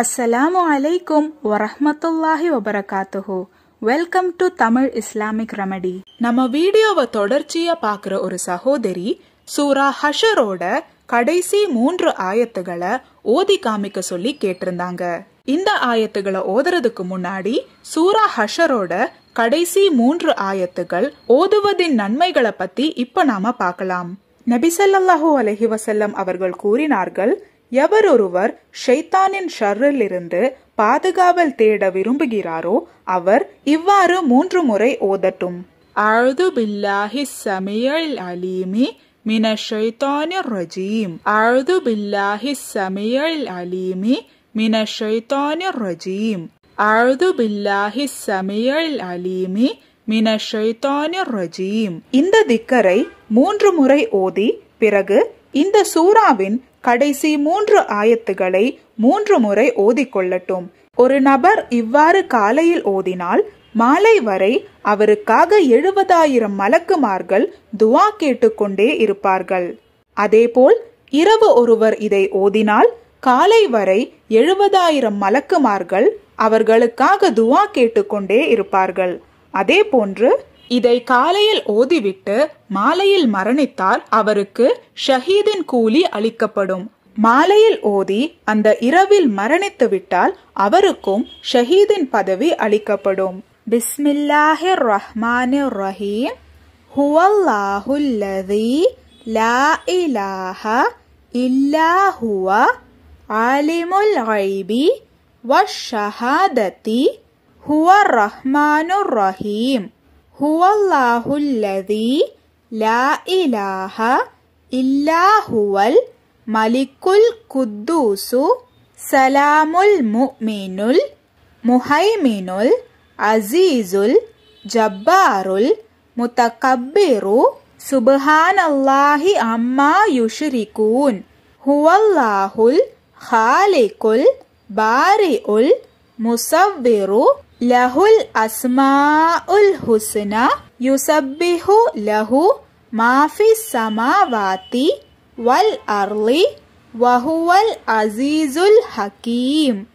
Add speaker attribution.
Speaker 1: அஸ்ஸலாமு அலைக்கும் வரஹமத்துல்லாஹி வபரகாத்துஹு welcome to Tamil Islamic remedy நம்ம வீடியோவை தொடர்ச்சியா பாக்குற ஒரு சகோதரி சூரா ஹஷரோட கடைசி மூன்று ஆயத்துகளை ஓதி காமிக்க சொல்லி கேட்டிருந்தாங்க இந்த ஆயத்துகளை ஓதுறதுக்கு முன்னாடி சூரா ஹஷரோட கடைசி மூன்று ஆயத்துகள் ஓதுவதின் நன்மைகளை பத்தி இப்ப நாம பார்க்கலாம் நபிசல்லாஹூ அலஹி வசல்லம் அவர்கள் கூறினார்கள் எவரொருவர் ஷைத்தானின் ஷர்ரிலிருந்து பாதுகாவல் தேட விரும்புகிறாரோ அவர் இவ்வாறு மூன்று முறை ஓதட்டும் அழுது பில்லாஹி சமியல் அலீமி மின ஷைத்தானிர் ரஜீம் அழுது பில்லாஹி சமியல் அலீமி மின ஷைத்தானிர் ரஜீம் அழுது பில்லாஹி சமியல் அலீமி மின ஷைத்தானிர் ரஜீம் இந்த திக்கரை மூன்று முறை ஓதி பிறகு இந்த சூறாவின் கடைசி மூன்று ஆயத்துகளை மூன்று முறை ஓதிக்கொள்ளட்டும் ஒரு நபர் இவ்வாறு காலையில் ஓதினால் மாலை வரை அவருக்காக எழுபதாயிரம் மலக்குமார்கள் துவா கேட்டுக்கொண்டே இருப்பார்கள் அதேபோல் இரவு ஒருவர் இதை ஓதினால் காலை வரை எழுபதாயிரம் மலக்குமார்கள் அவர்களுக்காக துவா கேட்டுக்கொண்டே இருப்பார்கள் அதே போன்று இதை காலையில் ஓதிவிட்டு மாலையில் மரணித்தால் அவருக்கு ஷஹீதின் கூலி அளிக்கப்படும் மாலையில் ஓதி அந்த இரவில் மரணித்து விட்டால் அவருக்கும் ஷஹீதின் பதவி அளிக்கப்படும் பிஸ்மில்லாஹிர் ரஹ்மானிர் ரஹீம் ஹுவல்லாஹுல்லதி லா இலாஹ இல்லா ஹுவ ஆலிமுல் ஐபி வஷஹாததி ஹுவ ரஹ்மானுர் ரஹீம் هو الله الذي لا إله إلا هو الملك القدوس سلام المؤمن المهيمن العزيز الجبار المتكبر سبحان الله عما يشركون هو الله الخالق البارئ مصبر له الأسماء الحسنى يسبح له ما في السماوات والأرض وهو العزيز الحكيم